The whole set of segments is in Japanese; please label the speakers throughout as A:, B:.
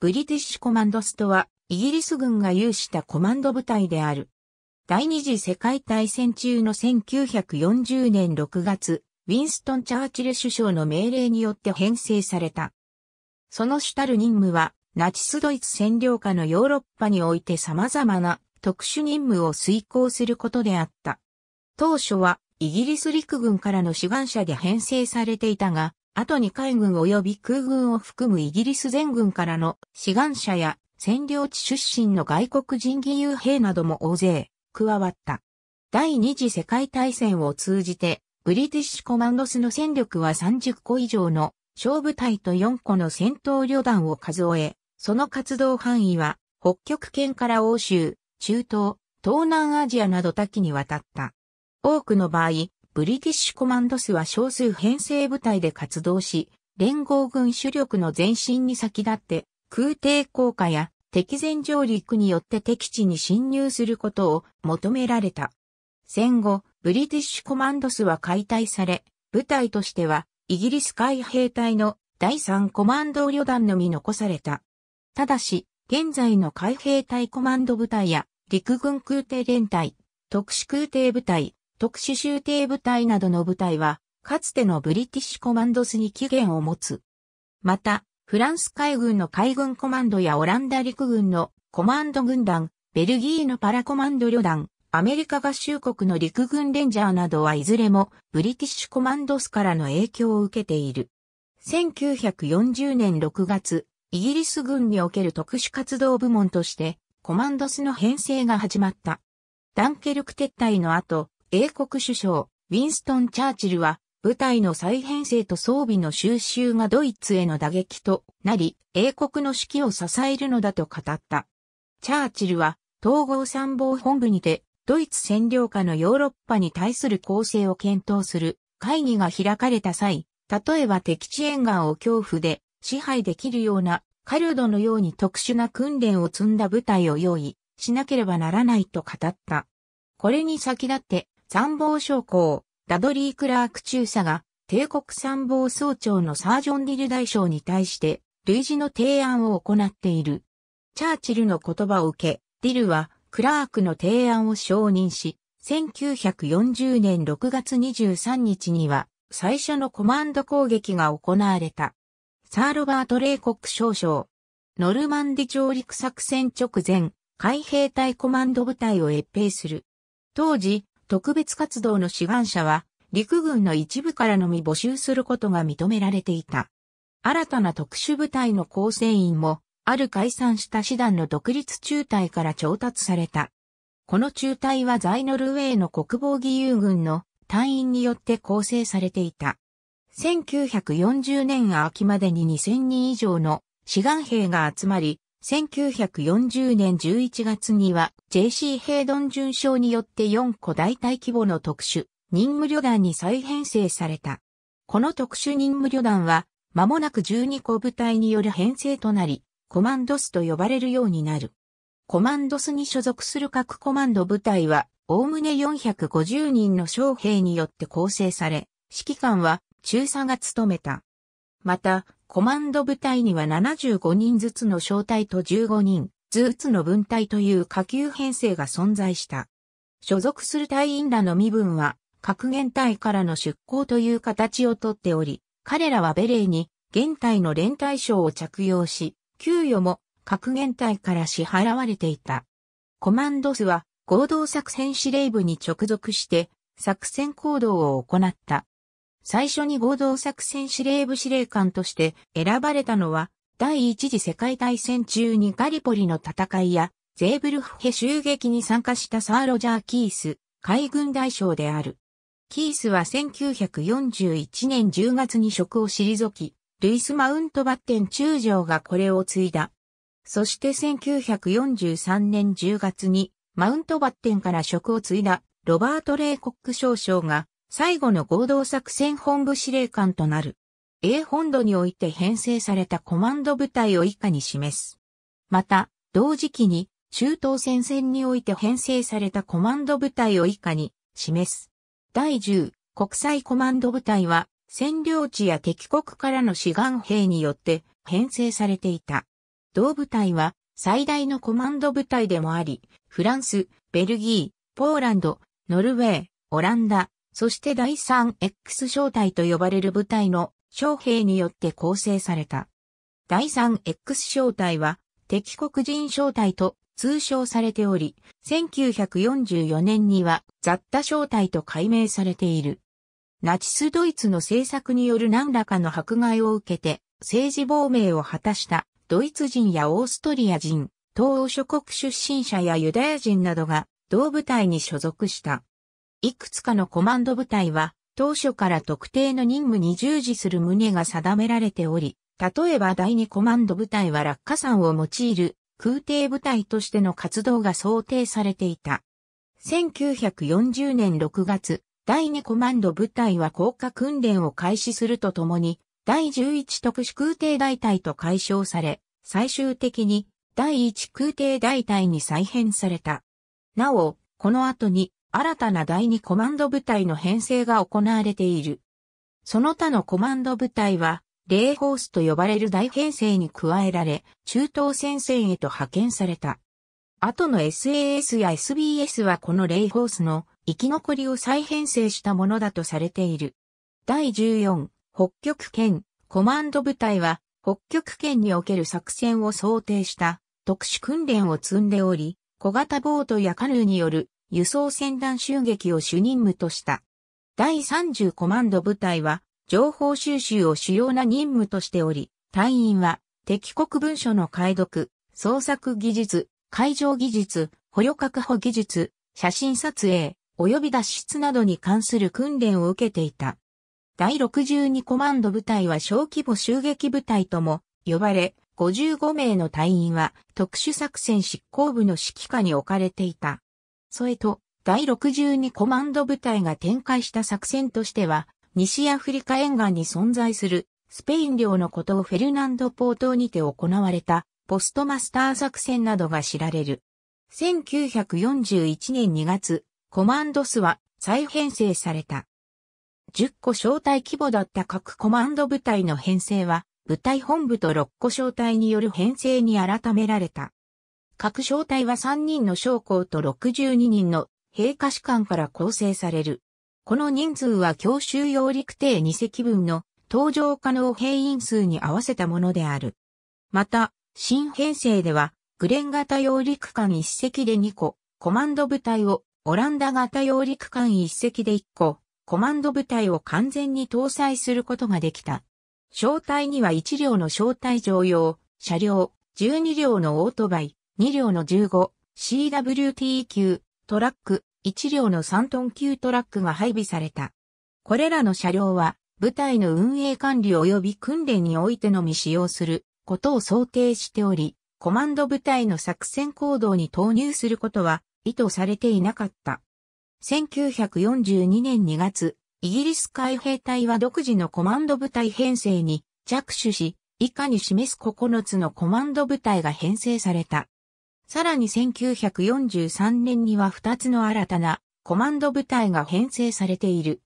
A: ブリティッシュコマンドスとは、イギリス軍が有したコマンド部隊である。第二次世界大戦中の1940年6月、ウィンストン・チャーチル首相の命令によって編成された。その主たる任務は、ナチスドイツ占領下のヨーロッパにおいて様々な特殊任務を遂行することであった。当初は、イギリス陸軍からの志願者で編成されていたが、後に海軍及び空軍を含むイギリス全軍からの志願者や占領地出身の外国人義勇兵なども大勢加わった。第二次世界大戦を通じて、ブリティッシュコマンドスの戦力は30個以上の小部隊と4個の戦闘旅団を数え、その活動範囲は北極圏から欧州、中東、東南アジアなど多岐にわたった。多くの場合、ブリティッシュコマンドスは少数編成部隊で活動し、連合軍主力の前進に先立って空挺降下や敵前上陸によって敵地に侵入することを求められた。戦後、ブリティッシュコマンドスは解体され、部隊としてはイギリス海兵隊の第3コマンド旅団のみ残された。ただし、現在の海兵隊コマンド部隊や陸軍空挺連隊、特殊空挺部隊、特殊集艇部隊などの部隊は、かつてのブリティッシュコマンドスに起源を持つ。また、フランス海軍の海軍コマンドやオランダ陸軍のコマンド軍団、ベルギーのパラコマンド旅団、アメリカ合衆国の陸軍レンジャーなどはいずれもブリティッシュコマンドスからの影響を受けている。1940年6月、イギリス軍における特殊活動部門として、コマンドスの編成が始まった。ダンケルク撤退の後、英国首相、ウィンストン・チャーチルは、部隊の再編成と装備の収集がドイツへの打撃となり、英国の指揮を支えるのだと語った。チャーチルは、統合参謀本部にて、ドイツ占領下のヨーロッパに対する構成を検討する会議が開かれた際、例えば敵地沿岸を恐怖で支配できるようなカルドのように特殊な訓練を積んだ部隊を用意しなければならないと語った。これに先立って参謀将校、ダドリー・クラーク中佐が、帝国参謀総長のサージョン・ディル大将に対して、類似の提案を行っている。チャーチルの言葉を受け、ディルは、クラークの提案を承認し、1940年6月23日には、最初のコマンド攻撃が行われた。サーロバート・レイコック少将。ノルマンディ上陸作戦直前、海兵隊コマンド部隊を越兵する。当時、特別活動の志願者は、陸軍の一部からのみ募集することが認められていた。新たな特殊部隊の構成員も、ある解散した師団の独立中隊から調達された。この中隊は在ノルウェーの国防義勇軍の隊員によって構成されていた。1940年秋までに2000人以上の志願兵が集まり、1940年11月には JC ヘイドン准将によって4個大隊規模の特殊任務旅団に再編成された。この特殊任務旅団は間もなく12個部隊による編成となり、コマンドスと呼ばれるようになる。コマンドスに所属する各コマンド部隊は、おおむね450人の将兵によって構成され、指揮官は中佐が務めた。また、コマンド部隊には75人ずつの小隊と15人ずつの分隊という下級編成が存在した。所属する隊員らの身分は、核現隊からの出向という形をとっており、彼らはベレーに、現隊の連隊賞を着用し、給与も核現隊から支払われていた。コマンドスは合同作戦司令部に直属して作戦行動を行った。最初に合同作戦司令部司令官として選ばれたのは、第一次世界大戦中にガリポリの戦いや、ゼーブルフヘ襲撃に参加したサー・ロジャー・キース、海軍大将である。キースは1941年10月に職を退き、ルイス・マウントバッテン中将がこれを継いだ。そして1943年10月に、マウントバッテンから職を継いだ、ロバート・レイ・コック少将が、最後の合同作戦本部司令官となる。A 本土において編成されたコマンド部隊を以下に示す。また、同時期に中東戦線において編成されたコマンド部隊を以下に示す。第10国際コマンド部隊は占領地や敵国からの志願兵によって編成されていた。同部隊は最大のコマンド部隊でもあり、フランス、ベルギー、ポーランド、ノルウェー、オランダ、そして第 3X 小隊と呼ばれる部隊の将兵によって構成された。第 3X 小隊は敵国人小隊と通称されており、1944年には雑多小隊と改名されている。ナチスドイツの政策による何らかの迫害を受けて政治亡命を果たしたドイツ人やオーストリア人、東欧諸国出身者やユダヤ人などが同部隊に所属した。いくつかのコマンド部隊は、当初から特定の任務に従事する旨が定められており、例えば第2コマンド部隊は落下山を用いる空挺部隊としての活動が想定されていた。1940年6月、第2コマンド部隊は降下訓練を開始するとともに、第11特殊空挺大隊と解消され、最終的に第1空挺大隊に再編された。なお、この後に新たな第2コマンド部隊の編成が行われている。その他のコマンド部隊は、レイホースと呼ばれる大編成に加えられ、中東戦線へと派遣された。後の SAS や SBS はこのレイホースの生き残りを再編成したものだとされている。第14、北極圏、コマンド部隊は、北極圏における作戦を想定した特殊訓練を積んでおり、小型ボートやカヌーによる輸送船団襲撃を主任務とした。第30コマンド部隊は、情報収集を主要な任務としており、隊員は、敵国文書の解読、創作技術、海上技術、捕虜確保技術、写真撮影、及び脱出などに関する訓練を受けていた。第62コマンド部隊は小規模襲撃部隊とも呼ばれ、55名の隊員は特殊作戦執行部の指揮下に置かれていた。それと第62コマンド部隊が展開した作戦としては、西アフリカ沿岸に存在するスペイン領のことをフェルナンド・ポートにて行われたポストマスター作戦などが知られる。1941年2月、コマンドスは再編成された。10個小隊規模だった各コマンド部隊の編成は、部隊本部と6個小隊による編成に改められた。各小隊は3人の将校と62人の兵科士官から構成される。この人数は教習用陸艇2隻分の搭乗可能兵員数に合わせたものである。また、新編成では、グレン型揚陸艦1隻で2個、コマンド部隊を、オランダ型揚陸艦1隻で1個、コマンド部隊を完全に搭載することができた。小隊には1両の小隊乗用、車両、12両のオートバイ、2両の 15CWT 級トラック、1両の3トン級トラックが配備された。これらの車両は、部隊の運営管理及び訓練においてのみ使用することを想定しており、コマンド部隊の作戦行動に投入することは意図されていなかった。1942年2月、イギリス海兵隊は独自のコマンド部隊編成に着手し、以下に示す9つのコマンド部隊が編成された。さらに1943年には2つの新たなコマンド部隊が編成されている。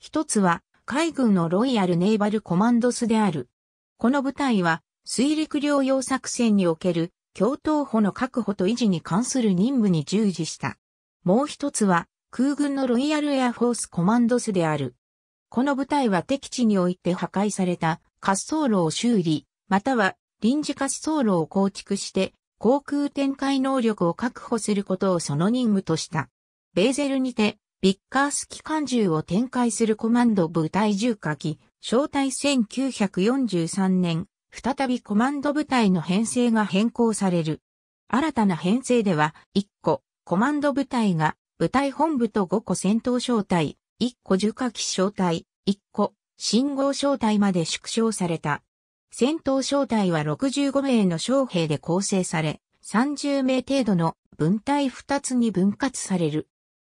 A: 一つは海軍のロイヤルネイバルコマンドスである。この部隊は水陸両用作戦における共闘歩の確保と維持に関する任務に従事した。もう一つは空軍のロイヤルエアフォースコマンドスである。この部隊は敵地において破壊された滑走路を修理、または臨時滑走路を構築して航空展開能力を確保することをその任務とした。ベーゼルにて、ビッカース機関銃を展開するコマンド部隊重火器、招待1943年、再びコマンド部隊の編成が変更される。新たな編成では、1個、コマンド部隊が、部隊本部と5個戦闘小隊、1個重火器小隊、1個、信号小隊まで縮小された。戦闘小隊は65名の将兵で構成され、30名程度の分隊2つに分割される。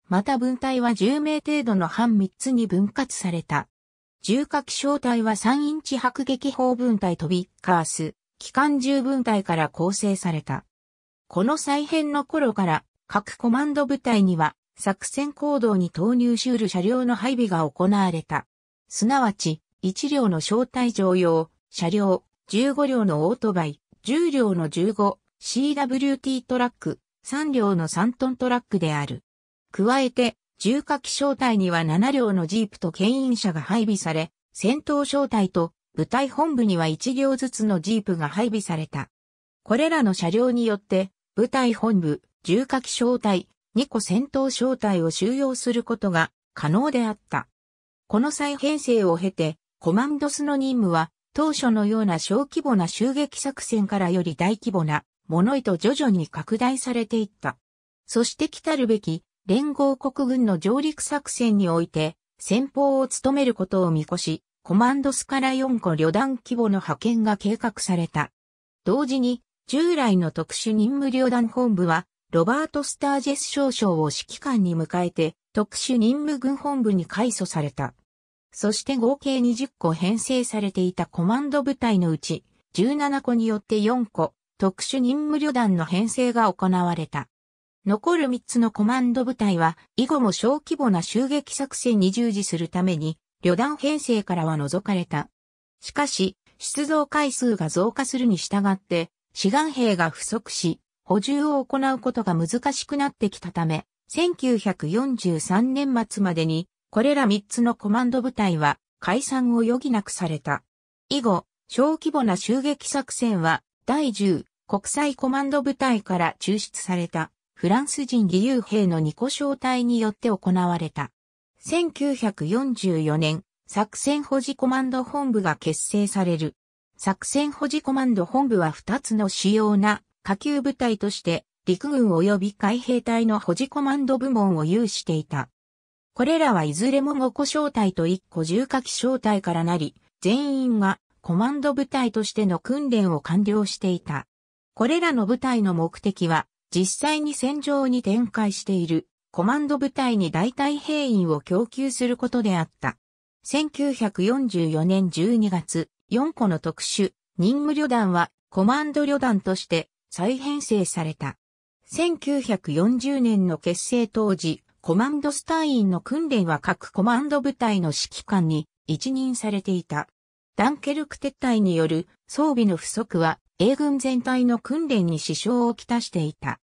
A: また分隊は10名程度の班3つに分割された。重火器小隊は3インチ迫撃砲分隊とビッカース、機関銃分隊から構成された。この再編の頃から各コマンド部隊には作戦行動に投入しうる車両の配備が行われた。すなわち、一両の招待乗用、車両、15両のオートバイ、10両の 15CWT トラック、3両の3トントラックである。加えて、重火器小隊には7両のジープと牽引車が配備され、戦闘小隊と部隊本部には1両ずつのジープが配備された。これらの車両によって、部隊本部、重火器小隊、2個戦闘小隊を収容することが可能であった。この再編成を経て、コマンドスの任務は当初のような小規模な襲撃作戦からより大規模なものへと徐々に拡大されていった。そして来るべき連合国軍の上陸作戦において先方を務めることを見越し、コマンドスから4個旅団規模の派遣が計画された。同時に従来の特殊任務旅団本部はロバート・スタージェス少将を指揮官に迎えて特殊任務軍本部に改組された。そして合計20個編成されていたコマンド部隊のうち、17個によって4個、特殊任務旅団の編成が行われた。残る3つのコマンド部隊は、以後も小規模な襲撃作戦に従事するために、旅団編成からは除かれた。しかし、出動回数が増加するに従って、志願兵が不足し、補充を行うことが難しくなってきたため、1943年末までにこれら3つのコマンド部隊は解散を余儀なくされた。以後、小規模な襲撃作戦は第10国際コマンド部隊から抽出されたフランス人義勇兵の2個小隊によって行われた。1944年、作戦保持コマンド本部が結成される。作戦保持コマンド本部は2つの主要な下級部隊として陸軍及び海兵隊の保持コマンド部門を有していた。これらはいずれも5個小隊と1個重火器小隊からなり、全員がコマンド部隊としての訓練を完了していた。これらの部隊の目的は、実際に戦場に展開しているコマンド部隊に代替兵員を供給することであった。1944年12月、4個の特殊、任務旅団はコマンド旅団として再編成された。1940年の結成当時、コマンドスタインの訓練は各コマンド部隊の指揮官に一任されていた。ダンケルク撤退による装備の不足は英軍全体の訓練に支障をきたしていた。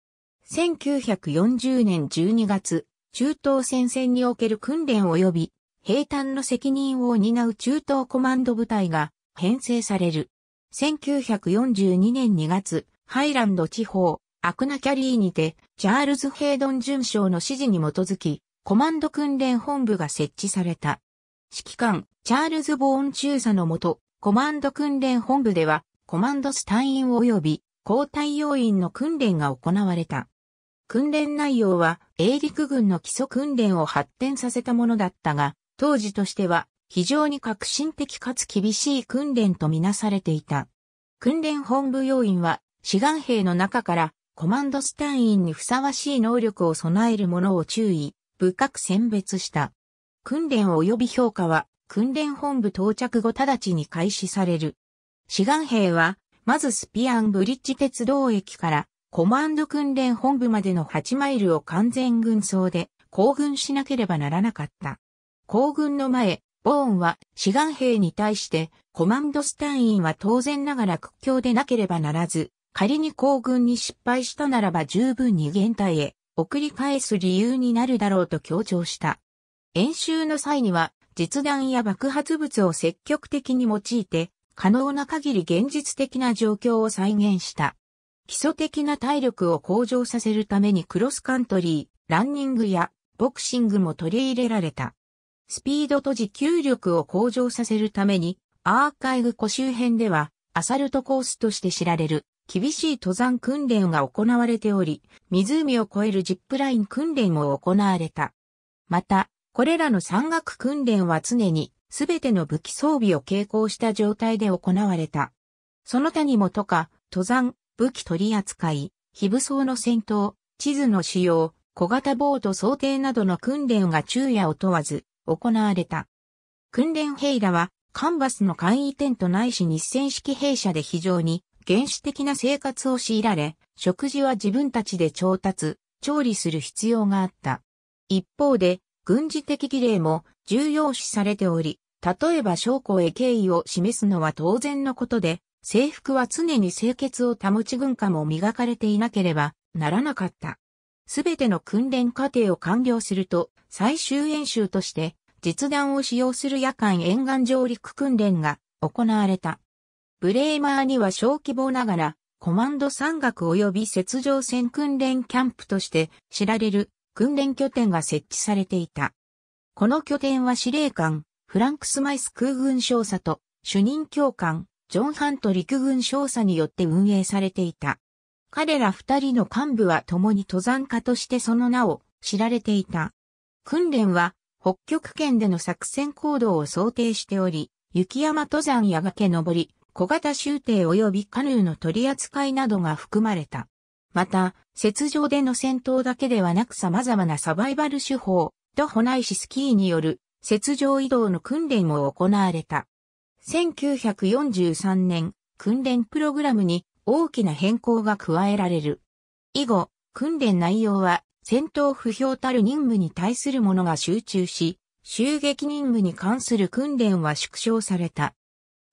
A: 1940年12月、中東戦線における訓練及び兵坦の責任を担う中東コマンド部隊が編成される。1942年2月、ハイランド地方、アクナキャリーにて、チャールズ・ヘイドン巡将の指示に基づき、コマンド訓練本部が設置された。指揮官、チャールズ・ボーン中佐のもと、コマンド訓練本部では、コマンドス隊員及び交代要員の訓練が行われた。訓練内容は、英陸軍の基礎訓練を発展させたものだったが、当時としては、非常に革新的かつ厳しい訓練とみなされていた。訓練本部要員は、志願兵の中からコマンドスタインにふさわしい能力を備える者を注意、深く選別した。訓練及び評価は、訓練本部到着後直ちに開始される。志願兵は、まずスピアンブリッジ鉄道駅から、コマンド訓練本部までの8マイルを完全軍装で、行軍しなければならなかった。行軍の前、ボーンは志願兵に対して、コマンドスタインは当然ながら屈強でなければならず、仮に行軍に失敗したならば十分に現体へ送り返す理由になるだろうと強調した。演習の際には実弾や爆発物を積極的に用いて可能な限り現実的な状況を再現した。基礎的な体力を向上させるためにクロスカントリー、ランニングやボクシングも取り入れられた。スピードと持久力を向上させるためにアーカイブ湖周辺ではアサルトコースとして知られる厳しい登山訓練が行われており、湖を越えるジップライン訓練も行われた。また、これらの山岳訓練は常にすべての武器装備を携行した状態で行われた。その他にもとか、登山、武器取り扱い、非武装の戦闘、地図の使用、小型ボート想定などの訓練が昼夜を問わず行われた。訓練兵らはカンバスの簡易テントないし日戦式兵舎で非常に原始的な生活を強いられ、食事は自分たちで調達、調理する必要があった。一方で、軍事的儀礼も重要視されており、例えば将校へ敬意を示すのは当然のことで、制服は常に清潔を保ち軍歌も磨かれていなければならなかった。すべての訓練過程を完了すると、最終演習として、実弾を使用する夜間沿岸上陸訓練が行われた。ブレーマーには小規模ながら、コマンド山岳及び雪上戦訓練キャンプとして知られる訓練拠点が設置されていた。この拠点は司令官、フランクス・マイス空軍少佐と主任教官、ジョン・ハント陸軍少佐によって運営されていた。彼ら二人の幹部は共に登山家としてその名を知られていた。訓練は北極圏での作戦行動を想定しており、雪山登山や崖登り、小型集艇及びカヌーの取り扱いなどが含まれた。また、雪上での戦闘だけではなく様々なサバイバル手法、徒歩ないしスキーによる雪上移動の訓練も行われた。1943年、訓練プログラムに大きな変更が加えられる。以後、訓練内容は戦闘不評たる任務に対するものが集中し、襲撃任務に関する訓練は縮小された。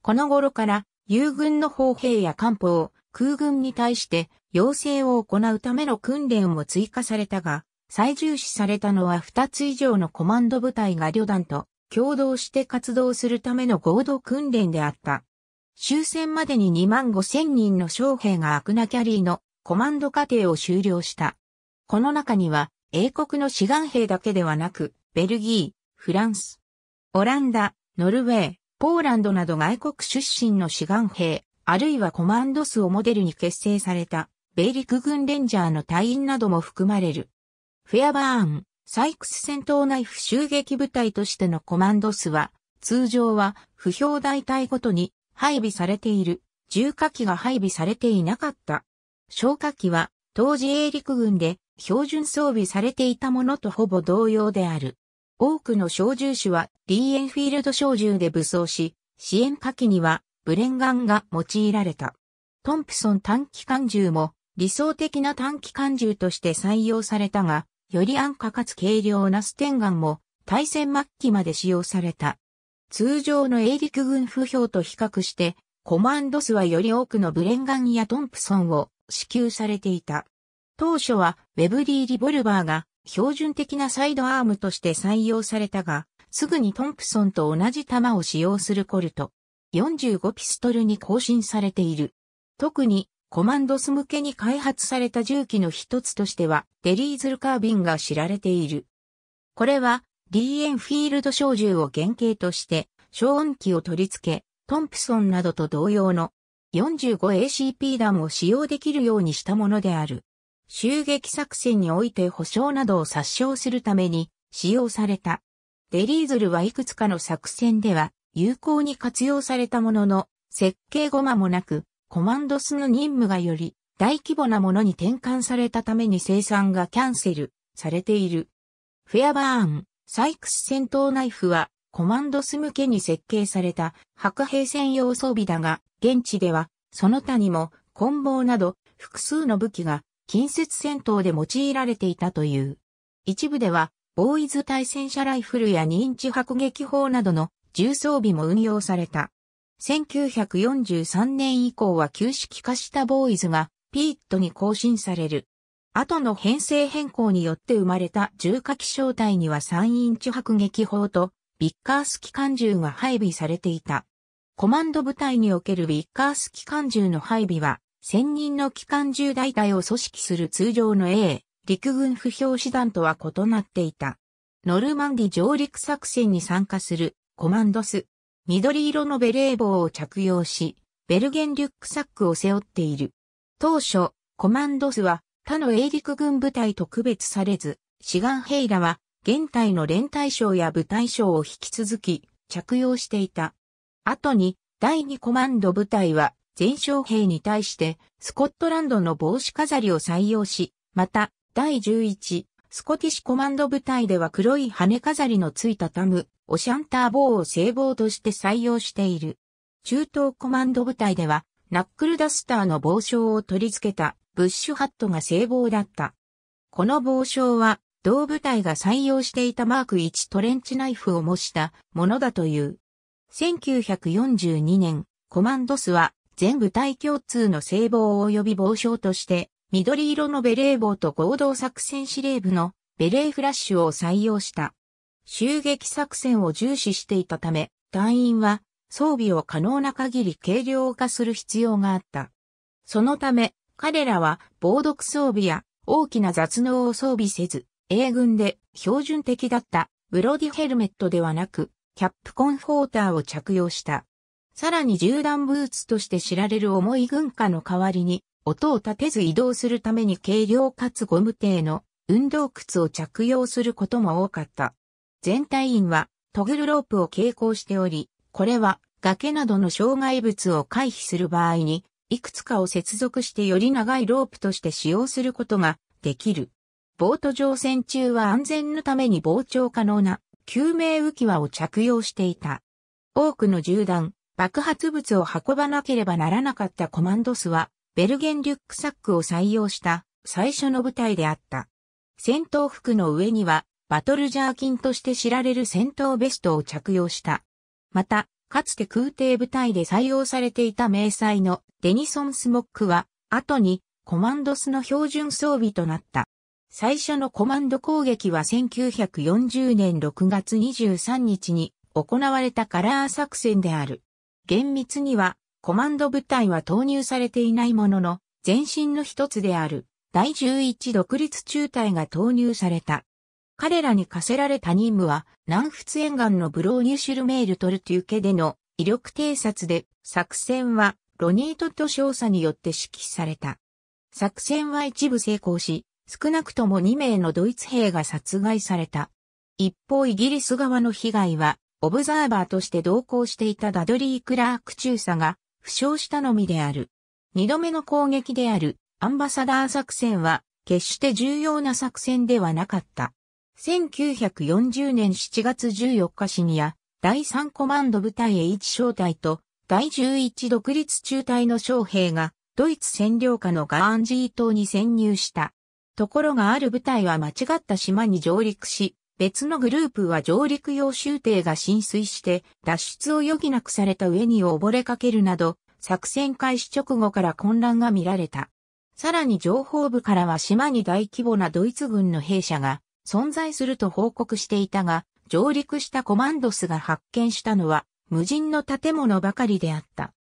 A: この頃から、友軍の砲兵や艦砲、空軍に対して要請を行うための訓練も追加されたが、最重視されたのは2つ以上のコマンド部隊が旅団と共同して活動するための合同訓練であった。終戦までに2万5千人の将兵がアクナキャリーのコマンド過程を終了した。この中には英国の志願兵だけではなく、ベルギー、フランス、オランダ、ノルウェー、ポーランドなど外国出身の志願兵、あるいはコマンド数をモデルに結成された、米陸軍レンジャーの隊員なども含まれる。フェアバーン、サイクス戦闘ナイフ襲撃部隊としてのコマンド数は、通常は不評大隊ごとに配備されている、重火器が配備されていなかった。消火器は、当時英陸軍で標準装備されていたものとほぼ同様である。多くの小銃手はリーエンフィールド小銃で武装し、支援火器にはブレンガンが用いられた。トンプソン短期間銃も理想的な短期間銃として採用されたが、より安価かつ軽量なステンガンも対戦末期まで使用された。通常の英陸軍不評と比較して、コマンドスはより多くのブレンガンやトンプソンを支給されていた。当初はウェブリー・リボルバーが標準的なサイドアームとして採用されたが、すぐにトンプソンと同じ弾を使用するコルト45ピストルに更新されている。特にコマンドス向けに開発された銃器の一つとしてはデリーズルカービンが知られている。これはリーエンフィールド小銃を原型として消音器を取り付け、トンプソンなどと同様の 45ACP 弾を使用できるようにしたものである。襲撃作戦において保証などを殺傷するために使用された。デリーズルはいくつかの作戦では有効に活用されたものの、設計ごまもなく、コマンドスの任務がより大規模なものに転換されたために生産がキャンセルされている。フェアバーン、サイクス戦闘ナイフはコマンドス向けに設計された白兵専用装備だが、現地ではその他にも棍棒など複数の武器が近接戦闘で用いられていたという。一部では、ボーイズ対戦車ライフルや2インチ迫撃砲などの重装備も運用された。1943年以降は旧式化したボーイズがピーットに更新される。後の編成変更によって生まれた重火器小隊には3インチ迫撃砲とビッカース機関銃が配備されていた。コマンド部隊におけるビッカース機関銃の配備は専任の機関銃大隊を組織する通常の A、陸軍不評師団とは異なっていた。ノルマンディ上陸作戦に参加するコマンドス。緑色のベレー帽を着用し、ベルゲンリュックサックを背負っている。当初、コマンドスは他の英陸軍部隊と区別されず、志願兵らは現隊の連隊賞や部隊賞を引き続き着用していた。後に第2コマンド部隊は全将兵に対してスコットランドの帽子飾りを採用し、また、第11、スコティッシュコマンド部隊では黒い羽飾りのついたタム、オシャンター棒を聖棒として採用している。中東コマンド部隊では、ナックルダスターの帽章を取り付けたブッシュハットが聖棒だった。この帽章は、同部隊が採用していたマーク1トレンチナイフを模したものだという。1942年、コマンドスは全部隊共通の制帽及び帽章として、緑色のベレー帽と合同作戦司令部のベレーフラッシュを採用した。襲撃作戦を重視していたため、隊員は装備を可能な限り軽量化する必要があった。そのため、彼らは防毒装備や大きな雑能を装備せず、英軍で標準的だったブロディヘルメットではなく、キャップコンフォーターを着用した。さらに銃弾ブーツとして知られる重い軍艦の代わりに、音を立てず移動するために軽量かつゴム底の運動靴を着用することも多かった。全体員はトグルロープを携行しており、これは崖などの障害物を回避する場合に、いくつかを接続してより長いロープとして使用することができる。ボート乗船中は安全のために膨張可能な救命浮き輪を着用していた。多くの銃弾、爆発物を運ばなければならなかったコマンドスは、ベルゲンリュックサックを採用した最初の部隊であった。戦闘服の上には、バトルジャーキンとして知られる戦闘ベストを着用した。また、かつて空挺部隊で採用されていた迷彩のデニソンスモックは、後にコマンドスの標準装備となった。最初のコマンド攻撃は1940年6月23日に行われたカラー作戦である。厳密には、コマンド部隊は投入されていないものの、前身の一つである、第11独立中隊が投入された。彼らに課せられた任務は、南仏沿岸のブローニュシュルメールトルテュケでの威力偵察で、作戦はロニートと少佐によって指揮された。作戦は一部成功し、少なくとも2名のドイツ兵が殺害された。一方イギリス側の被害はオブザーバーとして同行していたダドリー・クラーク中佐が負傷したのみである。二度目の攻撃であるアンバサダー作戦は決して重要な作戦ではなかった。1940年7月14日シニア第3コマンド部隊 H 小隊と第11独立中隊の将兵がドイツ占領下のガーンジー島に潜入した。ところがある部隊は間違った島に上陸し、別のグループは上陸用州艇が浸水して脱出を余儀なくされた上に溺れかけるなど、作戦開始直後から混乱が見られた。さらに情報部からは島に大規模なドイツ軍の兵舎が存在すると報告していたが、上陸したコマンドスが発見したのは無人の建物ばかりであった。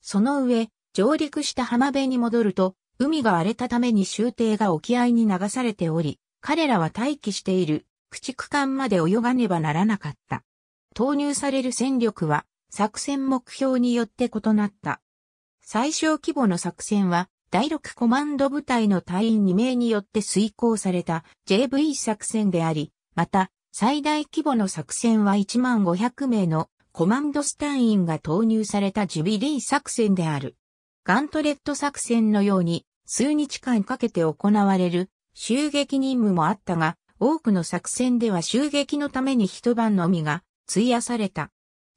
A: その上、上陸した浜辺に戻ると、海が荒れたために州艇が沖合に流されており、彼らは待機している駆逐艦まで泳がねばならなかった。投入される戦力は作戦目標によって異なった。最小規模の作戦は第6コマンド部隊の隊員2名によって遂行された JV 作戦であり、また最大規模の作戦は1万500名のコマンドス隊員が投入されたジュビリー作戦である。ガントレット作戦のように数日間かけて行われる襲撃任務もあったが、多くの作戦では襲撃のために一晩のみが費やされた。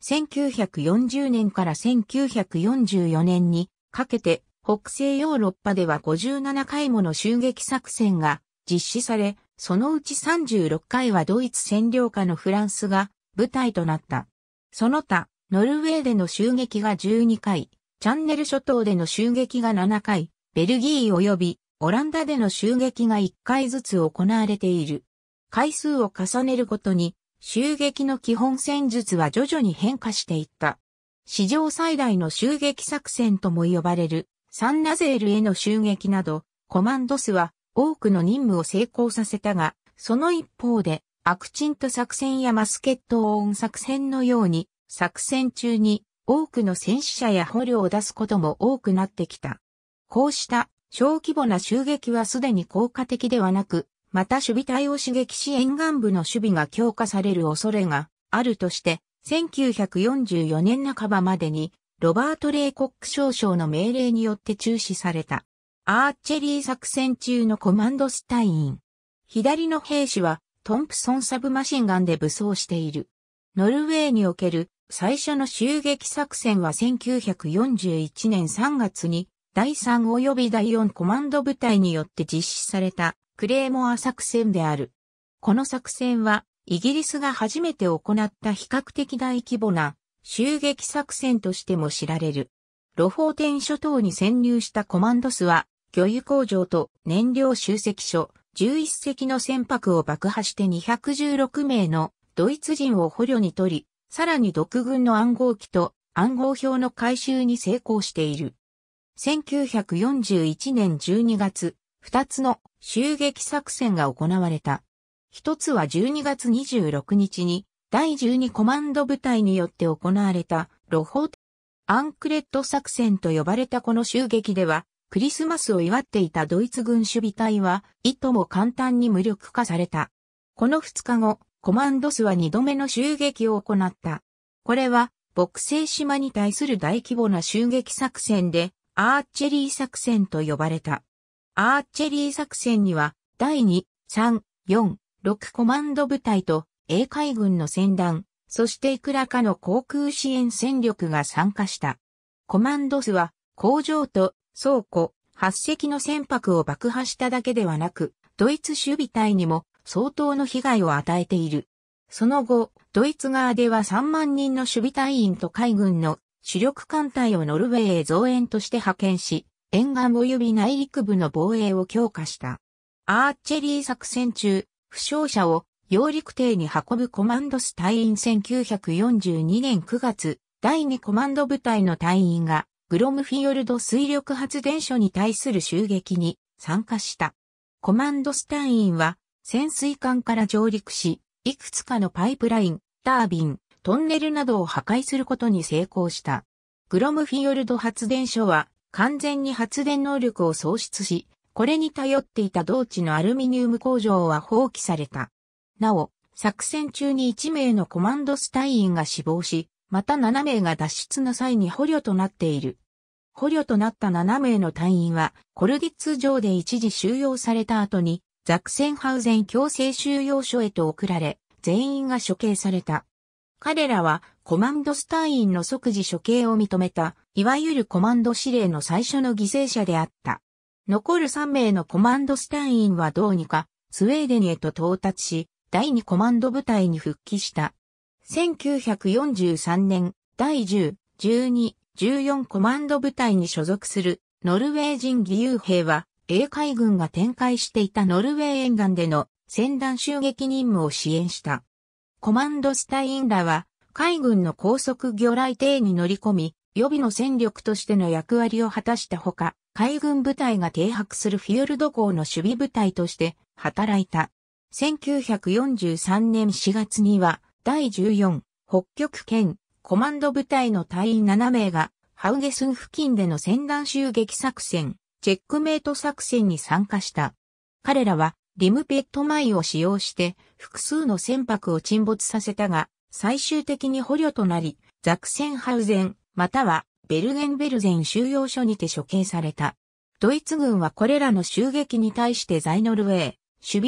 A: 1940年から1944年にかけて北西ヨーロッパでは57回もの襲撃作戦が実施され、そのうち36回はドイツ占領下のフランスが舞台となった。その他、ノルウェーでの襲撃が12回、チャンネル諸島での襲撃が7回、ベルギー及びオランダでの襲撃が1回ずつ行われている。回数を重ねるごとに、襲撃の基本戦術は徐々に変化していった。史上最大の襲撃作戦とも呼ばれるサンナゼールへの襲撃など、コマンドスは多くの任務を成功させたが、その一方で、アクチント作戦やマスケットオーン作戦のように、作戦中に多くの戦死者や捕虜を出すことも多くなってきた。こうした小規模な襲撃はすでに効果的ではなく、また守備隊を刺激し沿岸部の守備が強化される恐れがあるとして、1944年半ばまでに、ロバート・レイコック少将の命令によって中止された。アーチェリー作戦中のコマンドスタイン。左の兵士は、トンプソンサブマシンガンで武装している。ノルウェーにおける最初の襲撃作戦は1941年3月に第3及び第4コマンド部隊によって実施されたクレーモア作戦である。この作戦は、イギリスが初めて行った比較的大規模な襲撃作戦としても知られる。ロフォーテン諸島に潜入したコマンドスは、魚油工場と燃料集積所、11隻の船舶を爆破して216名のドイツ人を捕虜に取り、さらに独軍の暗号機と暗号表の回収に成功している。1941年12月、二つの襲撃作戦が行われた。一つは12月26日に第12コマンド部隊によって行われたロホーアンクレット作戦と呼ばれたこの襲撃では、クリスマスを祝っていたドイツ軍守備隊は、いとも簡単に無力化された。この二日後、コマンドスは二度目の襲撃を行った。これは、北西島に対する大規模な襲撃作戦で、アーチェリー作戦と呼ばれた。アーチェリー作戦には、第2、3、4、6コマンド部隊と、英海軍の船団、そしていくらかの航空支援戦力が参加した。コマンドスは、工場と倉庫、8隻の船舶を爆破しただけではなく、ドイツ守備隊にも相当の被害を与えている。その後、ドイツ側では3万人の守備隊員と海軍の主力艦隊をノルウェーへ増援として派遣し、沿岸及び内陸部の防衛を強化した。アーチェリー作戦中、負傷者を揚陸艇に運ぶコマンドス隊員1942年9月、第2コマンド部隊の隊員が、グロムフィヨルド水力発電所に対する襲撃に参加した。コマンドス隊員は、潜水艦から上陸し、いくつかのパイプライン、タービン、トンネルなどを破壊することに成功した。グロムフィヨルド発電所は、完全に発電能力を喪失し、これに頼っていた同地のアルミニウム工場は放棄された。なお、作戦中に1名のコマンドス隊員が死亡し、また7名が脱出の際に捕虜となっている。捕虜となった7名の隊員は、コルィッツ城で一時収容された後に、ザクセンハウゼン強制収容所へと送られ、全員が処刑された。彼らは、コマンドス隊員の即時処刑を認めた、いわゆるコマンド指令の最初の犠牲者であった。残る3名のコマンドスタインはどうにかスウェーデンへと到達し、第2コマンド部隊に復帰した。1943年、第10、12、14コマンド部隊に所属するノルウェー人義勇兵は、英海軍が展開していたノルウェー沿岸での戦団襲撃任務を支援した。コマンドスタインらは、海軍の高速魚雷艇に乗り込み、予備の戦力としての役割を果たしたほか、海軍部隊が停泊するフィヨルド港の守備部隊として働いた。1943年4月には、第14北極圏コマンド部隊の隊員7名が、ハウゲスン付近での戦乱襲撃作戦、チェックメイト作戦に参加した。彼らは、リムペットマイを使用して、複数の船舶を沈没させたが、最終的に捕虜となり、ザクセンハウゼン、またはベルゲンベルゼン収容所にて処刑された。ドイツ軍はこれらの襲撃に対して在ノルウェー、守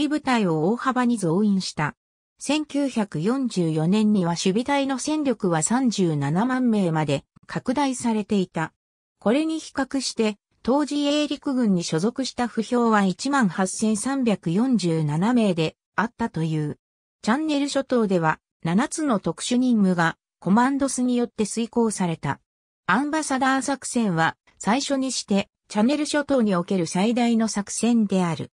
A: 備部隊を大幅に増員した。1944年には守備隊の戦力は37万名まで拡大されていた。これに比較して、当時英陸軍に所属した不評は18,347名であったという。チャンネル諸島では7つの特殊任務がコマンドスによって遂行された。アンバサダー作戦は最初にしてチャネル諸島における最大の作戦である。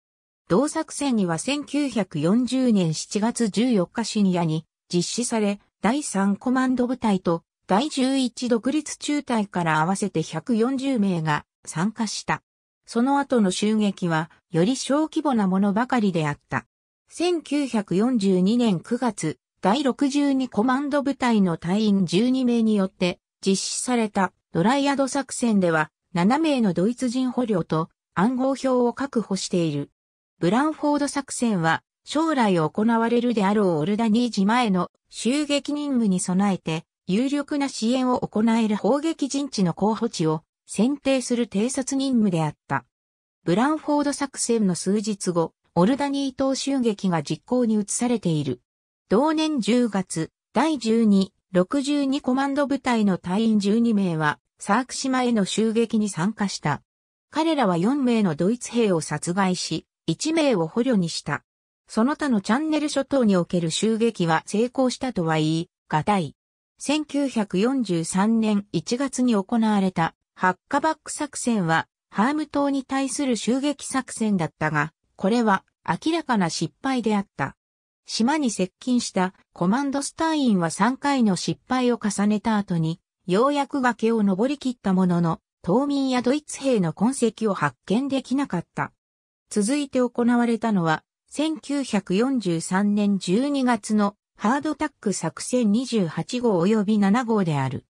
A: 同作戦には1940年7月14日深夜に実施され、第3コマンド部隊と第11独立中隊から合わせて140名が参加した。その後の襲撃はより小規模なものばかりであった。1942年9月、第62コマンド部隊の隊員12名によって実施されたドライアド作戦では7名のドイツ人捕虜と暗号表を確保している。ブランフォード作戦は将来行われるであろうオルダニージ前の襲撃任務に備えて有力な支援を行える砲撃陣地の候補地を選定する偵察任務であった。ブランフォード作戦の数日後、オルダニー島襲撃が実行に移されている。同年10月、第12、62コマンド部隊の隊員12名は、サーク島への襲撃に参加した。彼らは4名のドイツ兵を殺害し、1名を捕虜にした。その他のチャンネル諸島における襲撃は成功したとは言い、がたい。1943年1月に行われたハッカバック作戦はハーム島に対する襲撃作戦だったが、これは明らかな失敗であった。島に接近したコマンドスタインは3回の失敗を重ねた後に、ようやく崖を登り切ったものの、島民やドイツ兵の痕跡を発見できなかった。続いて行われたのは、1943年12月のハードタック作戦28号及び7号である。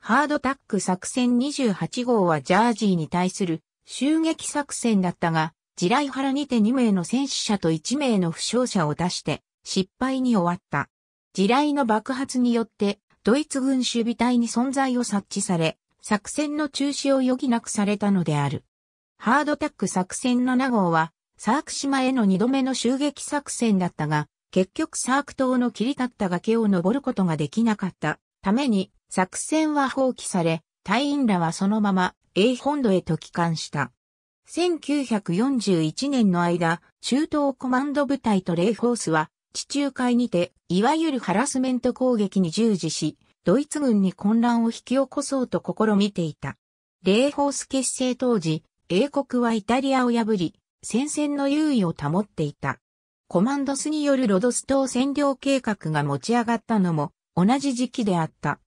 A: ハードタック作戦28号はジャージーに対する襲撃作戦だったが、地雷原にて2名の戦死者と1名の負傷者を出して、失敗に終わった。地雷の爆発によって、ドイツ軍守備隊に存在を察知され、作戦の中止を余儀なくされたのである。ハードタック作戦7号は、サーク島への2度目の襲撃作戦だったが、結局サーク島の切り立った崖を登ることができなかったために、作戦は放棄され、隊員らはそのまま英本土へと帰還した。1941年の間、中東コマンド部隊とレイフォースは地中海にて、いわゆるハラスメント攻撃に従事し、ドイツ軍に混乱を引き起こそうと試みていた。レーホース結成当時、英国はイタリアを破り、戦線の優位を保っていた。コマンドスによるロドス島占領計画が持ち上がったのも同じ時期であった。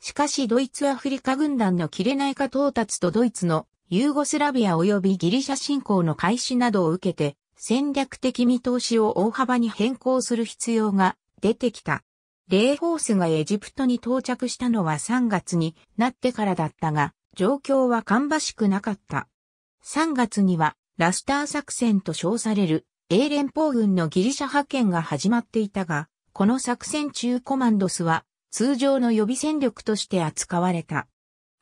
A: しかしドイツアフリカ軍団の切れないカ到達とドイツのユーゴスラビア及びギリシャ侵攻の開始などを受けて戦略的見通しを大幅に変更する必要が出てきた。レイフォースがエジプトに到着したのは3月になってからだったが、状況は芳しくなかった。3月にはラスター作戦と称される英連邦軍のギリシャ派遣が始まっていたが、この作戦中コマンドスは通常の予備戦力として扱われた。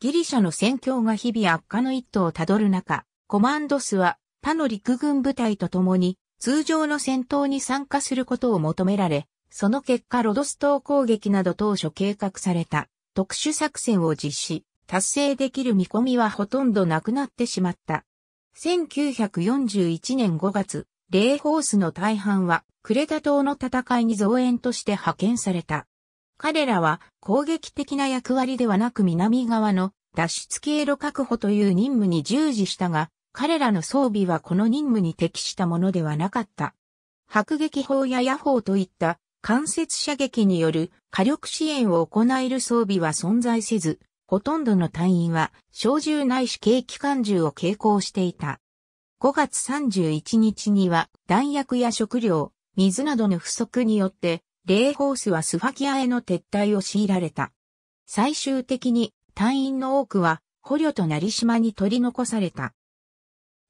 A: ギリシャの戦況が日々悪化の一途をたどる中、コマンドスは他の陸軍部隊と共に通常の戦闘に参加することを求められ、その結果ロドス島攻撃など当初計画された特殊作戦を実施、達成できる見込みはほとんどなくなってしまった。1941年5月、レーホースの大半はクレタ島の戦いに増援として派遣された。彼らは攻撃的な役割ではなく南側の脱出経路確保という任務に従事したが、彼らの装備はこの任務に適したものではなかった。迫撃砲や野砲といった間接射撃による火力支援を行える装備は存在せず、ほとんどの隊員は小銃ないし軽機関銃を携行していた。5月31日には弾薬や食料、水などの不足によって、レーホースはスファキアへの撤退を強いられた。最終的に隊員の多くは捕虜となり島に取り残された。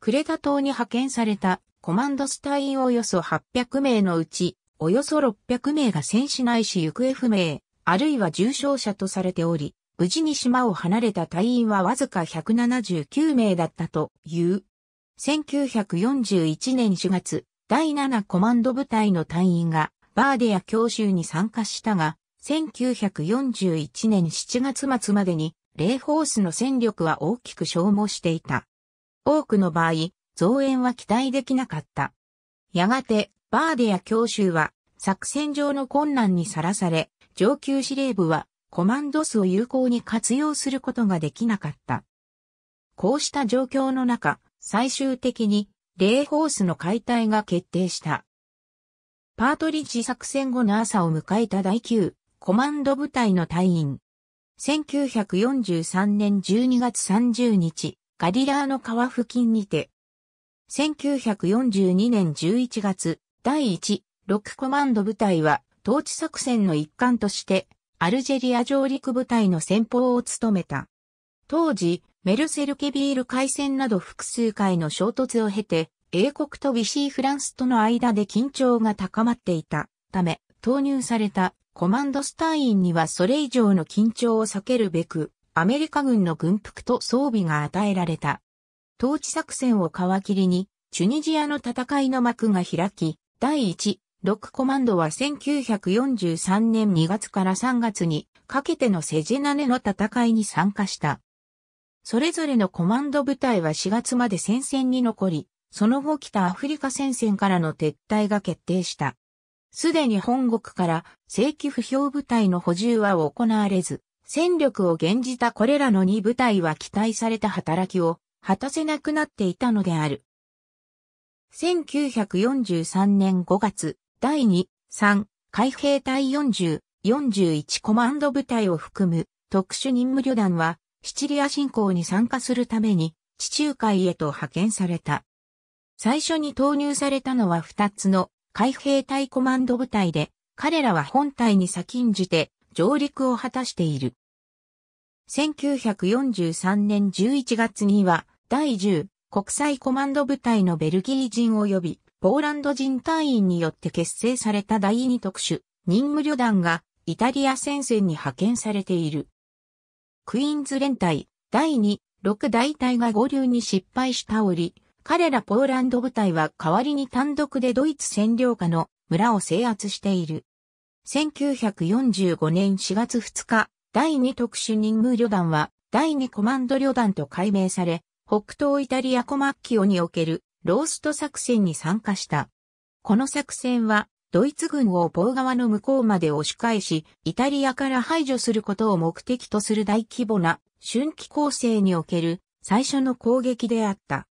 A: クレタ島に派遣されたコマンドス隊員およそ800名のうち、およそ600名が戦死ないし行方不明、あるいは重傷者とされており、無事に島を離れた隊員はわずか179名だったという。1941年4月、第7コマンド部隊の隊員がバーディア教習に参加したが、1941年7月末までに、レイホースの戦力は大きく消耗していた。多くの場合、増援は期待できなかった。やがて、バーデや教習は作戦上の困難にさらされ、上級司令部はコマンド数を有効に活用することができなかった。こうした状況の中、最終的に、レーホースの解体が決定した。パートリッジ作戦後の朝を迎えた第9コマンド部隊の隊員。1943年12月30日、ガリラーの川付近にて、1942年11月、第1、6コマンド部隊は、統治作戦の一環として、アルジェリア上陸部隊の先方を務めた。当時、メルセルケビール海戦など複数回の衝突を経て、英国とビシーフランスとの間で緊張が高まっていたため、投入されたコマンドスタインにはそれ以上の緊張を避けるべく、アメリカ軍の軍服と装備が与えられた。統治作戦を皮切りに、チュニジアの戦いの幕が開き、第1、6コマンドは1943年2月から3月にかけてのセジェナネの戦いに参加した。それぞれのコマンド部隊は4月まで戦線に残り、その後北アフリカ戦線からの撤退が決定した。すでに本国から正規不評部隊の補充は行われず、戦力を減じたこれらの2部隊は期待された働きを果たせなくなっていたのである。1943年5月、第2、3、海兵隊40、41コマンド部隊を含む特殊任務旅団はシチリア侵攻に参加するために地中海へと派遣された。最初に投入されたのは2つの海兵隊コマンド部隊で彼らは本隊に先んじて上陸を果たしている。1943年11月には、第10国際コマンド部隊のベルギー人及び、ポーランド人隊員によって結成された第2特殊、任務旅団が、イタリア戦線に派遣されている。クイーンズ連隊、第2、6大隊が合流に失敗した折、彼らポーランド部隊は代わりに単独でドイツ占領下の村を制圧している。1945年4月2日、第2特殊任務旅団は、第2コマンド旅団と改名され、北東イタリアコマッキオにおけるロースト作戦に参加した。この作戦は、ドイツ軍を棒側の向こうまで押し返し、イタリアから排除することを目的とする大規模な春季攻勢における最初の攻撃であった。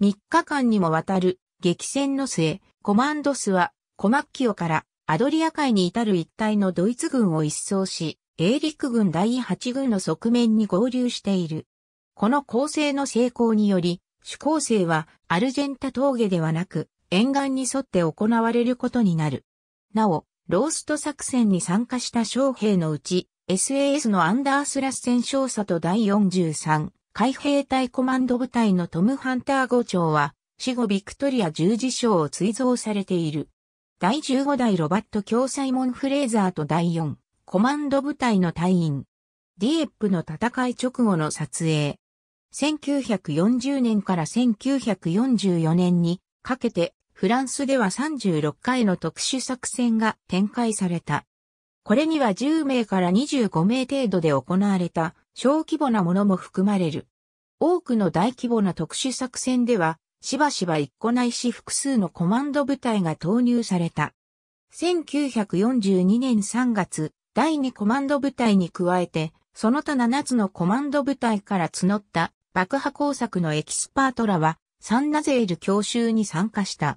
A: 3日間にもわたる激戦の末、コマンドスはコマッキオからアドリア海に至る一帯のドイツ軍を一掃し、エーリック軍第8軍の側面に合流している。この構成の成功により、主構成はアルジェンタ峠ではなく、沿岸に沿って行われることになる。なお、ロースト作戦に参加した将兵のうち、SAS のアンダースラッセン少佐と第43海兵隊コマンド部隊のトム・ハンター号長は、死後ビクトリア十字章を追贈されている。第15代ロバット共済門フレーザーと第4コマンド部隊の隊員。ディエップの戦い直後の撮影。1940年から1944年にかけてフランスでは36回の特殊作戦が展開された。これには10名から25名程度で行われた小規模なものも含まれる。多くの大規模な特殊作戦では、しばしば一個ないし複数のコマンド部隊が投入された。1942年3月、第2コマンド部隊に加えて、その他7つのコマンド部隊から募った爆破工作のエキスパートらは、サンナゼール教習に参加した。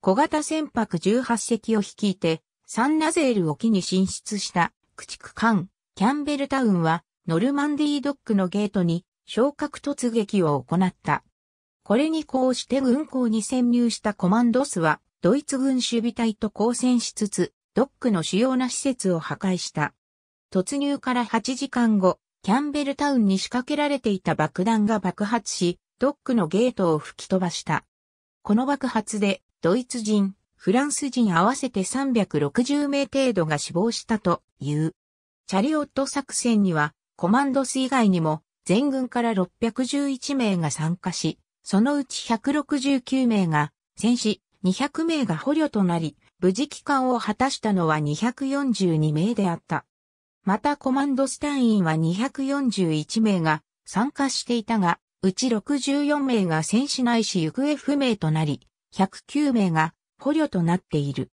A: 小型船舶18隻を率いて、サンナゼール沖に進出した駆逐艦キャンベルタウンは、ノルマンディードックのゲートに昇格突撃を行った。これにこうして軍港に潜入したコマンドスは、ドイツ軍守備隊と交戦しつつ、ドックの主要な施設を破壊した。突入から8時間後、キャンベルタウンに仕掛けられていた爆弾が爆発し、ドックのゲートを吹き飛ばした。この爆発で、ドイツ人、フランス人合わせて360名程度が死亡したという。チャリオット作戦には、コマンドス以外にも、全軍から611名が参加し、そのうち169名が戦死、200名が捕虜となり、無事帰還を果たしたのは242名であった。またコマンドスタインは241名が参加していたが、うち64名が戦死ないし行方不明となり、109名が捕虜となっている。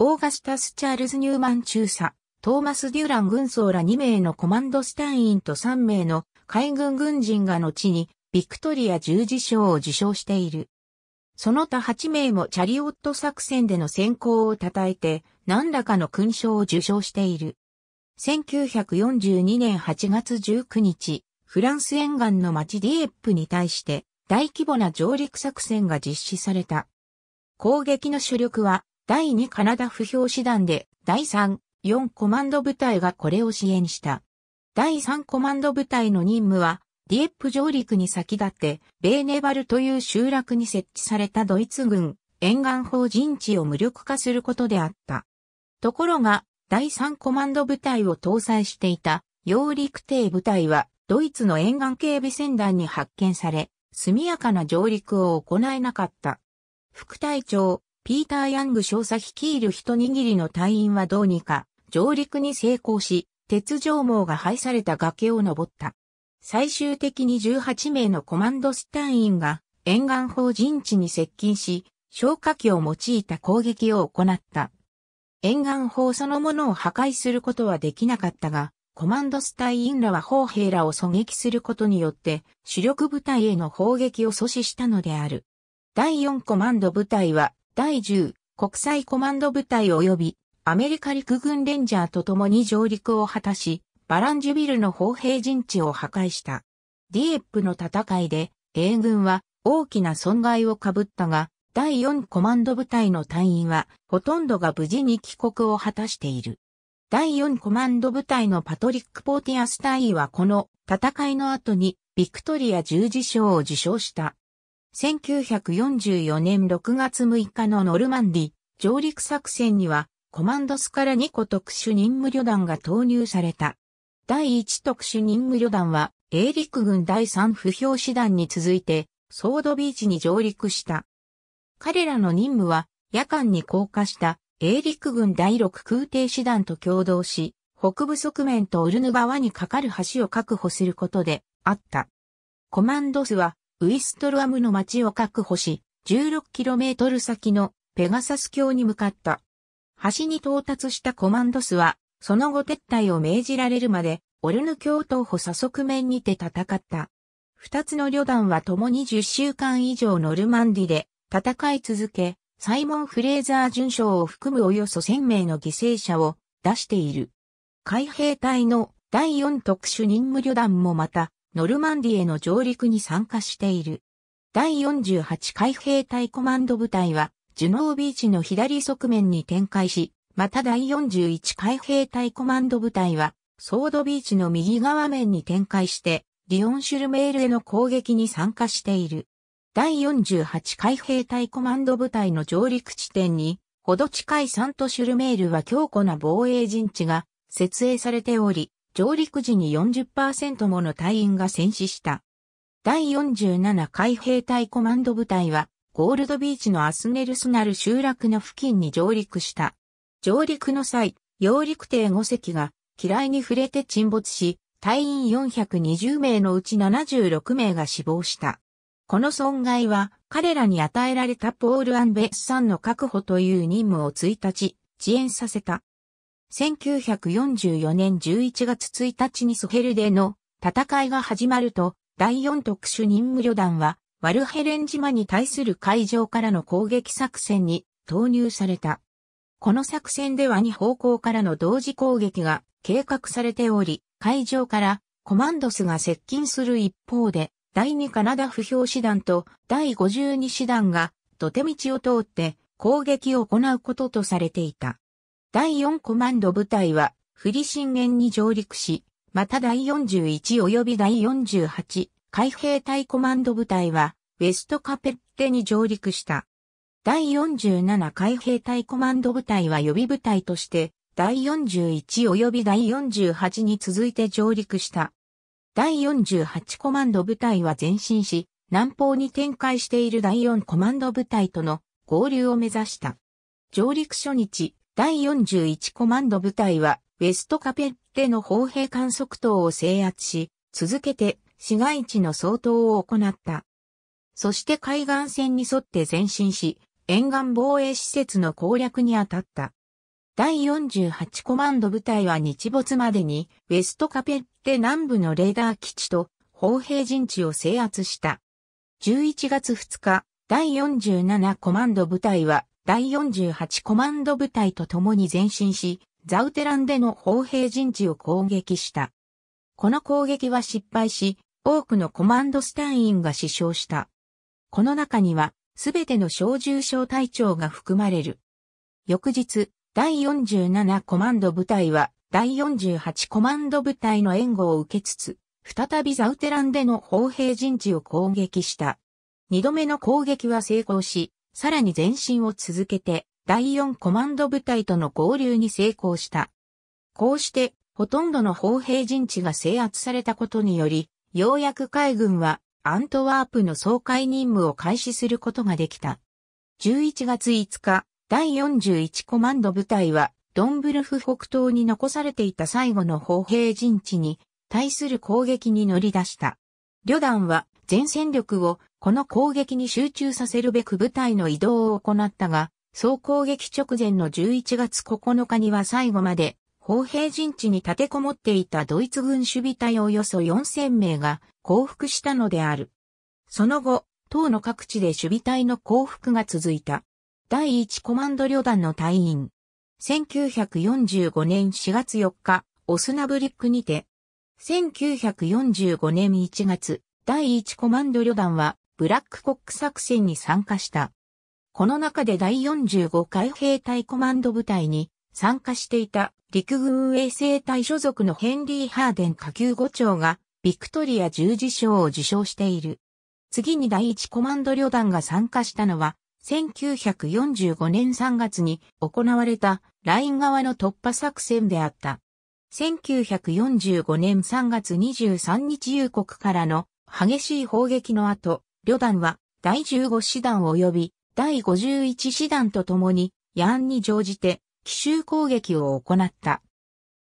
A: オーガスタス・チャールズ・ニューマン中佐、トーマス・デュラン軍曹ら2名のコマンドスタインと3名の海軍軍人が後にビクトリア十字章を受章している。その他8名もチャリオット作戦での先行を称えて、何らかの勲章を受章している。1942年8月19日、フランス沿岸の町ディエップに対して大規模な上陸作戦が実施された。攻撃の主力は第2カナダ不評師団で第3、4コマンド部隊がこれを支援した。第3コマンド部隊の任務はディエップ上陸に先立って、ベーネバルという集落に設置されたドイツ軍沿岸法陣地を無力化することであった。ところが、第3コマンド部隊を搭載していた揚陸艇部隊は、ドイツの沿岸警備船団に発見され、速やかな上陸を行えなかった。副隊長、ピーター・ヤング少佐率いる一握りの隊員はどうにか上陸に成功し、鉄条網が廃された崖を登った。最終的に18名のコマンドス隊員が沿岸法陣地に接近し、消火器を用いた攻撃を行った。沿岸砲そのものを破壊することはできなかったが、コマンドス隊員らは砲兵らを狙撃することによって主力部隊への砲撃を阻止したのである。第4コマンド部隊は第10国際コマンド部隊及びアメリカ陸軍レンジャーと共に上陸を果たし、バランジュビルの砲兵陣地を破壊した。ディエップの戦いで、英軍は大きな損害をかぶったが、第4コマンド部隊の隊員は、ほとんどが無事に帰国を果たしている。第4コマンド部隊のパトリック・ポーティアス隊員はこの戦いの後に、ビクトリア十字章を受賞した。1944年6月6日のノルマンディ上陸作戦には、コマンドスから2個特殊任務旅団が投入された。第1特殊任務旅団は、英陸軍第3不評師団に続いて、ソードビーチに上陸した。彼らの任務は、夜間に降下した英陸軍第6空挺師団と共同し、北部側面とウルヌ川に架かる橋を確保することであった。コマンドスは、ウィストルアムの町を確保し、16km 先のペガサス橋に向かった。橋に到達したコマンドスは、その後撤退を命じられるまで、オルヌ教徒補佐側面にて戦った。二つの旅団は共に10週間以上ノルマンディで戦い続け、サイモン・フレーザー巡将を含むおよそ1000名の犠牲者を出している。海兵隊の第4特殊任務旅団もまた、ノルマンディへの上陸に参加している。第48海兵隊コマンド部隊は、ジュノービーチの左側面に展開し、また第41海兵隊コマンド部隊は、ソードビーチの右側面に展開して、リオンシュルメールへの攻撃に参加している。第48海兵隊コマンド部隊の上陸地点に、ほど近いサントシュルメールは強固な防衛陣地が設営されており、上陸時に40%もの隊員が戦死した。第47海兵隊コマンド部隊は、ゴールドビーチのアスネルスナル集落の付近に上陸した。上陸の際、揚陸艇5隻が、機雷に触れて沈没し、隊員420名のうち76名が死亡した。この損害は、彼らに与えられたポール・アンベスさんの確保という任務を1日、遅延させた。1944年11月1日にソヘルでの戦いが始まると、第4特殊任務旅団は、ワルヘレン島に対する海上からの攻撃作戦に投入された。この作戦では2方向からの同時攻撃が計画されており、海上からコマンドスが接近する一方で、第2カナダ不評師団と第52師団が土手道を通って攻撃を行うこととされていた。第4コマンド部隊は、フリ震源に上陸し、また第41及び第48海兵隊コマンド部隊は、ウェストカペッテに上陸した。第47海兵隊コマンド部隊は予備部隊として、第41及び第48に続いて上陸した。第48コマンド部隊は前進し、南方に展開している第4コマンド部隊との合流を目指した。上陸初日、第41コマンド部隊は、ウェストカペッテの砲兵観測塔を制圧し、続けて市街地の掃討を行った。そして海岸線に沿って前進し、沿岸防衛施設の攻略に当たった。第48コマンド部隊は日没までに、ウェストカペッテ南部のレーダー基地と砲兵陣地を制圧した。11月2日、第47コマンド部隊は、第48コマンド部隊と共に前進し、ザウテランでの砲兵陣地を攻撃した。この攻撃は失敗し、多くのコマンドスタインが死傷した。この中には、すべての小重小隊長が含まれる。翌日、第47コマンド部隊は、第48コマンド部隊の援護を受けつつ、再びザウテランでの砲兵陣地を攻撃した。二度目の攻撃は成功し、さらに前進を続けて、第4コマンド部隊との合流に成功した。こうして、ほとんどの砲兵陣地が制圧されたことにより、ようやく海軍はアントワープの総会任務を開始することができた。11月5日、第41コマンド部隊は、ドンブルフ北東に残されていた最後の砲兵陣地に対する攻撃に乗り出した。旅団は全戦力をこの攻撃に集中させるべく部隊の移動を行ったが、総攻撃直前の11月9日には最後まで砲兵陣地に立てこもっていたドイツ軍守備隊およそ4000名が降伏したのである。その後、党の各地で守備隊の降伏が続いた。第1コマンド旅団の隊員。1945年4月4日、オスナブリックにて。1945年1月、第1コマンド旅団は、ブラックコック作戦に参加した。この中で第45海兵隊コマンド部隊に参加していた陸軍衛生隊所属のヘンリー・ハーデン下級五長がビクトリア十字章を受章している。次に第一コマンド旅団が参加したのは、1945年3月に行われたライン側の突破作戦であった。1945年3月23日夕国からの激しい砲撃の後、旅団は第15師団及び第51師団と共に、ヤーンに乗じて奇襲攻撃を行った。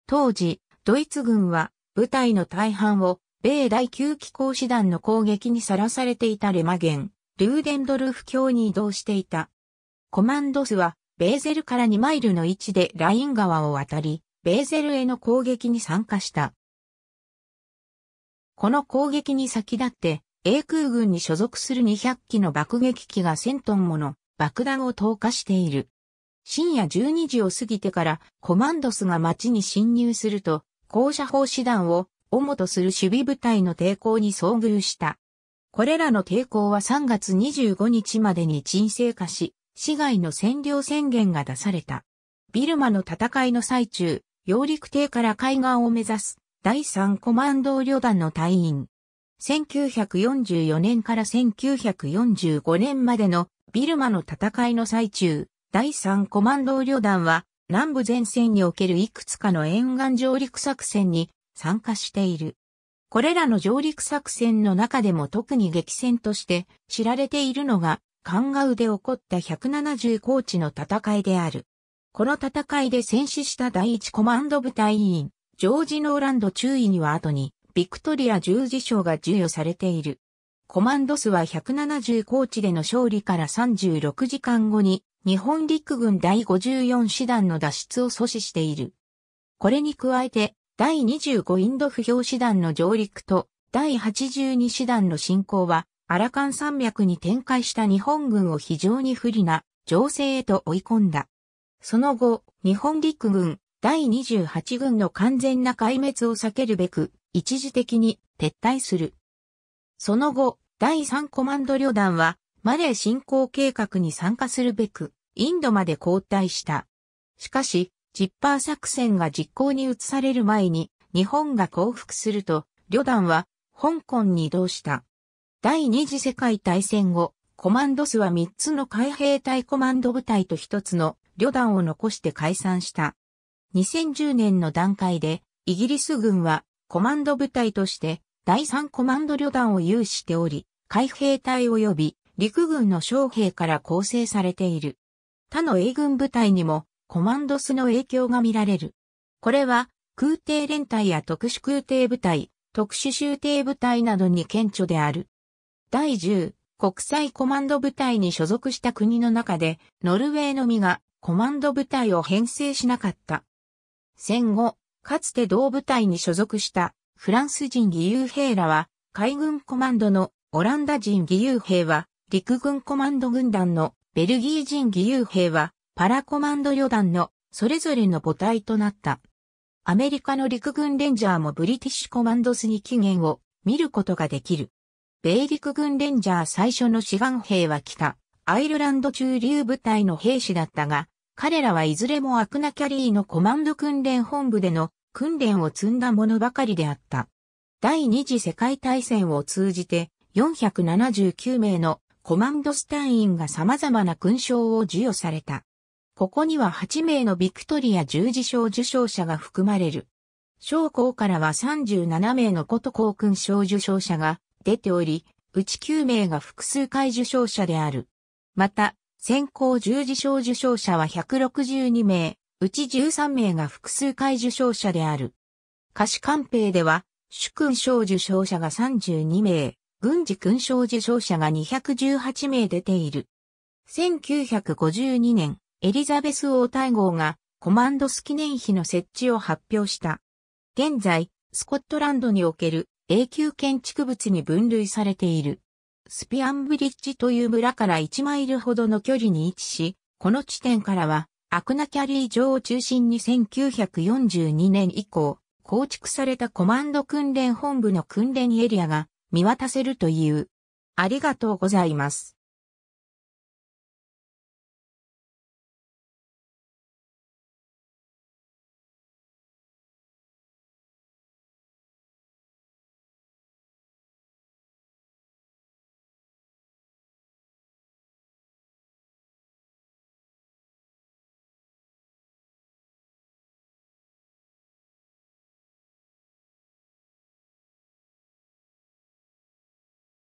A: 当時、ドイツ軍は部隊の大半を米第九機構師団の攻撃にさらされていたレマゲン、ルーデンドルフ橋に移動していた。コマンドスは、ベーゼルから2マイルの位置でライン川を渡り、ベーゼルへの攻撃に参加した。この攻撃に先立って、英空軍に所属する200機の爆撃機が1000トンもの爆弾を投下している。深夜12時を過ぎてからコマンドスが町に侵入すると、校舎砲師団を主とする守備部隊の抵抗に遭遇した。これらの抵抗は3月25日までに沈静化し、市外の占領宣言が出された。ビルマの戦いの最中、揚陸艇から海岸を目指す第3コマンド旅団の隊員。1944年から1945年までのビルマの戦いの最中、第3コマンド両旅団は南部前線におけるいくつかの沿岸上陸作戦に参加している。これらの上陸作戦の中でも特に激戦として知られているのが、カンガウで起こった170高地の戦いである。この戦いで戦死した第一コマンド部隊員、ジョージ・ノーランド中尉には後に、ビクトリア十字章が授与されている。コマンド数は170高地での勝利から36時間後に日本陸軍第54師団の脱出を阻止している。これに加えて、第25インド不評師団の上陸と、第82師団の進行は、アラカン山脈に展開した日本軍を非常に不利な情勢へと追い込んだ。その後、日本陸軍第28軍の完全な壊滅を避けるべく、一時的に撤退する。その後、第3コマンド旅団はマレー侵攻計画に参加するべく、インドまで交代した。しかし、ジッパー作戦が実行に移される前に、日本が降伏すると、旅団は、香港に移動した。第二次世界大戦後、コマンドスは三つの海兵隊コマンド部隊と一つの旅団を残して解散した。2010年の段階で、イギリス軍はコマンド部隊として第三コマンド旅団を有しており、海兵隊及び陸軍の将兵から構成されている。他の英軍部隊にもコマンドスの影響が見られる。これは空挺連隊や特殊空挺部隊、特殊州艇部隊などに顕著である。第10国際コマンド部隊に所属した国の中でノルウェーのみがコマンド部隊を編成しなかった。戦後、かつて同部隊に所属したフランス人義勇兵らは海軍コマンドのオランダ人義勇兵は陸軍コマンド軍団のベルギー人義勇兵はパラコマンド旅団のそれぞれの母体となった。アメリカの陸軍レンジャーもブリティッシュコマンドスに起源を見ることができる。米陸軍レンジャー最初の志願兵は北、アイルランド中流部隊の兵士だったが、彼らはいずれもアクナキャリーのコマンド訓練本部での訓練を積んだものばかりであった。第二次世界大戦を通じて479名のコマンドスタインが様々な勲章を授与された。ここには8名のビクトリア十字章受章者が含まれる。将校からは37名のこと校勲章受章者が出ており、うち9名が複数回受章者である。また、先行十字章受章者は162名、うち13名が複数回受章者である。歌詞官兵では、主勲章受章者が32名、軍事勲章受章者が218名出ている。1952年、エリザベス王大号がコマンドス記念碑の設置を発表した。現在、スコットランドにおける永久建築物に分類されている。スピアンブリッジという村から1マイルほどの距離に位置し、この地点からは、アクナキャリー城を中心に1942年以降、構築されたコマンド訓練本部の訓練エリアが見渡せるという。ありがとうございます。